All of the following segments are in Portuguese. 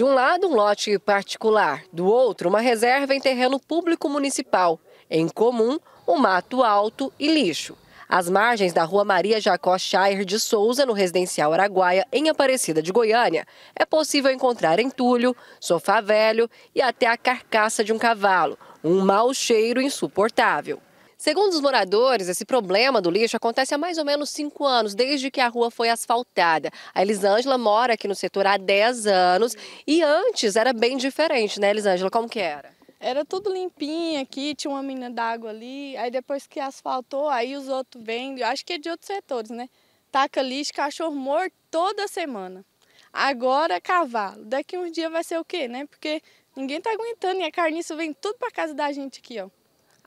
De um lado, um lote particular, do outro, uma reserva em terreno público municipal. Em comum, um mato alto e lixo. Às margens da rua Maria Jacó Chair de Souza, no residencial Araguaia, em Aparecida de Goiânia, é possível encontrar entulho, sofá velho e até a carcaça de um cavalo, um mau cheiro insuportável. Segundo os moradores, esse problema do lixo acontece há mais ou menos cinco anos, desde que a rua foi asfaltada. A Elisângela mora aqui no setor há 10 anos e antes era bem diferente, né, Elisângela? Como que era? Era tudo limpinho aqui, tinha uma mina d'água ali, aí depois que asfaltou, aí os outros vêm, eu acho que é de outros setores, né? Taca lixo, cachorro morto toda semana. Agora é cavalo. Daqui uns dias vai ser o quê, né? Porque ninguém tá aguentando e a carniça vem tudo pra casa da gente aqui, ó.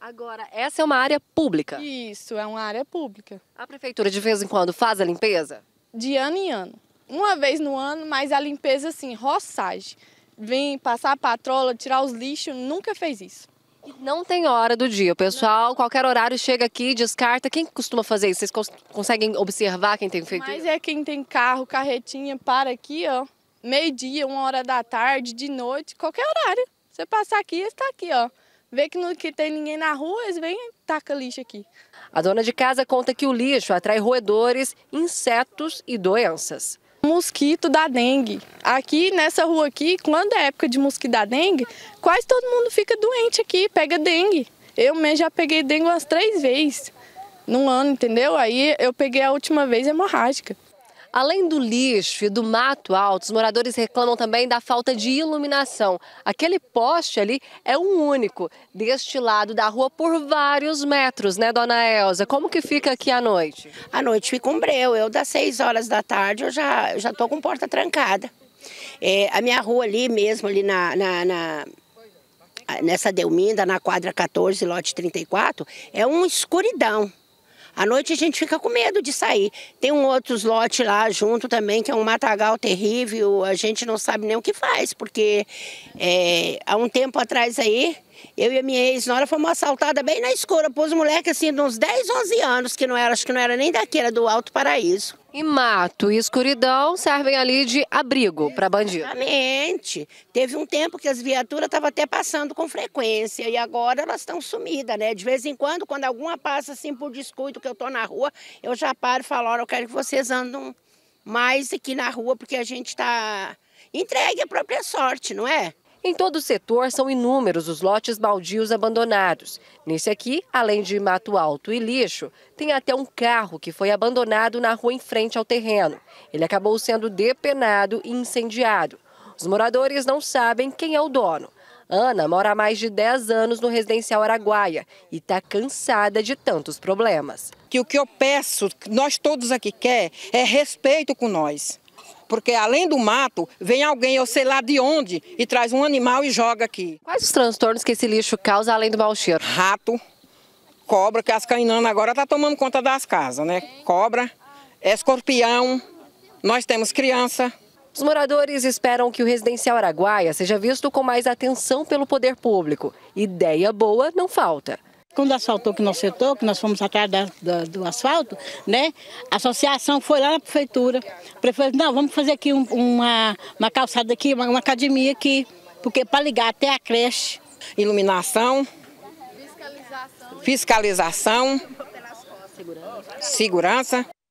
Agora, essa é uma área pública? Isso, é uma área pública. A prefeitura de vez em quando faz a limpeza? De ano em ano. Uma vez no ano, mas a limpeza, assim, roçagem. Vem passar a patrola, tirar os lixos, nunca fez isso. Não tem hora do dia, pessoal. Não. Qualquer horário chega aqui, descarta. Quem costuma fazer isso? Vocês cons conseguem observar quem tem feito? Mas é quem tem carro, carretinha, para aqui, ó. Meio-dia, uma hora da tarde, de noite, qualquer horário. Você passar aqui, está aqui, ó. Vê que não que tem ninguém na rua, eles vêm e tacam lixo aqui. A dona de casa conta que o lixo atrai roedores, insetos e doenças. Mosquito da dengue. Aqui nessa rua aqui, quando é época de mosquito da dengue, quase todo mundo fica doente aqui, pega dengue. Eu mesmo já peguei dengue umas três vezes num ano, entendeu? Aí eu peguei a última vez hemorrágica. Além do lixo e do mato alto, os moradores reclamam também da falta de iluminação. Aquele poste ali é um único, deste lado da rua, por vários metros, né, dona Elza? Como que fica aqui à noite? À noite fica um breu. Eu, das 6 horas da tarde, eu já, estou já com porta trancada. É, a minha rua ali mesmo, ali na, na, na nessa Delminda, na quadra 14, lote 34, é uma escuridão. À noite a gente fica com medo de sair. Tem um outro lote lá junto também, que é um matagal terrível, a gente não sabe nem o que faz, porque é, há um tempo atrás aí, eu e a minha ex-nora fomos assaltadas bem na escura, pôs um moleque assim de uns 10, 11 anos, que não era, acho que não era nem daqui, era do Alto Paraíso. E mato e escuridão servem ali de abrigo para bandido. Exatamente. Teve um tempo que as viaturas estavam até passando com frequência e agora elas estão sumidas, né? De vez em quando, quando alguma passa assim por descuido que eu estou na rua, eu já paro e falo, olha, eu quero que vocês andem mais aqui na rua porque a gente está entregue à própria sorte, não é? Em todo o setor, são inúmeros os lotes baldios abandonados. Nesse aqui, além de mato alto e lixo, tem até um carro que foi abandonado na rua em frente ao terreno. Ele acabou sendo depenado e incendiado. Os moradores não sabem quem é o dono. Ana mora há mais de 10 anos no residencial Araguaia e está cansada de tantos problemas. Que o que eu peço, nós todos aqui quer, é respeito com nós porque além do mato, vem alguém, eu sei lá de onde, e traz um animal e joga aqui. Quais os transtornos que esse lixo causa além do mau cheiro? Rato, cobra, que as cainanas agora estão tá tomando conta das casas, né? Cobra, escorpião, nós temos criança. Os moradores esperam que o residencial Araguaia seja visto com mais atenção pelo poder público. Ideia boa não falta. Quando asfaltou que nosso setor, que nós fomos atrás da, da, do asfalto, né? A associação foi lá na prefeitura. A prefeitura, não, vamos fazer aqui um, uma, uma calçada aqui, uma, uma academia aqui, porque para ligar até a creche. Iluminação. Fiscalização. Fiscalização. Segurança.